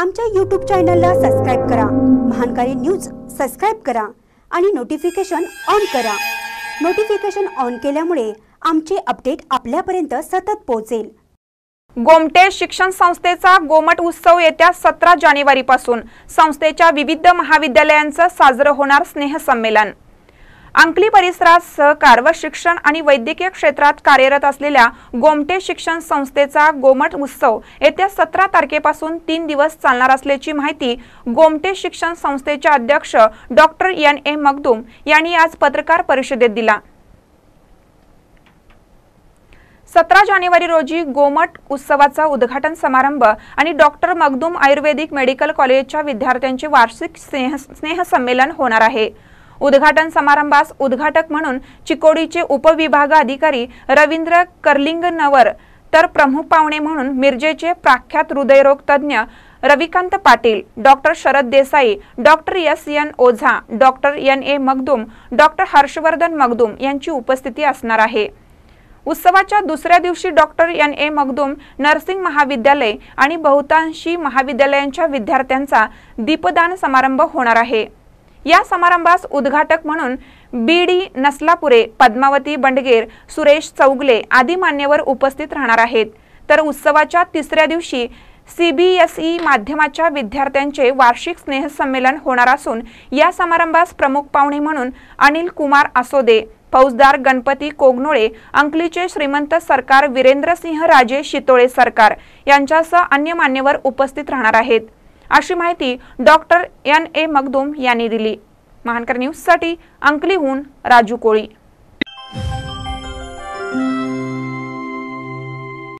आमच्या यूट्यूब चॅनलला सबस्क्राईब करा महानकारी न्यूज सबस्क्राईब करा आणि नोटिफिकेशन ऑन करा नोटिफिकेशन ऑन केल्यामुळे आमचे अपडेट आपल्यापर्यंत सतत पोहोचेल गोमटे शिक्षण संस्थेचा गोमट उत्सव येत्या सतरा जानेवारीपासून संस्थेच्या विविध महाविद्यालयांचं साजरं होणार स्नेहसंमेलन अंकली परिसरात सहकार व शिक्षण आणि वैद्यकीय क्षेत्रात कार्यरत असलेल्या गोमटे शिक्षण संस्थेचा गोमट उत्सव येत्या सतरा तारखेपासून तीन दिवस चालणार असल्याची माहिती गोमटे शिक्षण संस्थेचे अध्यक्ष डॉक्टर एन ए मगदूम यांनी आज पत्रकार परिषदेत दिला सतरा जानेवारी रोजी गोमट उत्सवाचा उद्घाटन समारंभ आणि डॉक्टर मगदूम आयुर्वेदिक मेडिकल कॉलेजच्या विद्यार्थ्यांचे वार्षिक स्नेह स्नेहसंमेलन होणार आहे उद्घाटन समारंभास उद्घाटक म्हणून चिकोडीचे उपविभाग अधिकारी रवींद्र नवर तर प्रमुख पाहुणे म्हणून मिरजेचे प्राख्यात हृदयरोग तज्ज्ञ Ravikant Patil doctor Sharad Desai doctor S N Ojha doctor N A Magdum doctor Harshvardhan Magdum यांची उपस्थिती असणार आहे उत्सवाच्या दुसऱ्या दिवशी doctor N A Magdum nursing महाविद्यालय आणि बहुतांशी महाविद्यालयांच्या विद्यार्थ्यांचा दीपदान समारंभ होणार आहे या समारंभास उद्घाटक म्हणून बी डी नसलापुरे पद्मावती बंडगेर सुरेश चौगले आदी मान्यवर उपस्थित राहणार आहेत तर उत्सवाच्या तिसऱ्या दिवशी सीबीएसई माध्यमाच्या विद्यार्थ्यांचे वार्षिक स्नेहसंमेलन होणार असून या समारंभास प्रमुख पाहुणे म्हणून अनिल कुमार असोदे फौजदार गणपती कोगनोळे अंकलीचे श्रीमंत सरकार वीरेंद्रसिंह राजे शितोळे सरकार यांच्यासह अन्य मान्यवर उपस्थित राहणार आहेत अशी माहिती डॉक्टर एन ए मगदुम यांनी दिली महानकर न्यूजसाठी अंकलीहून राजू कोळी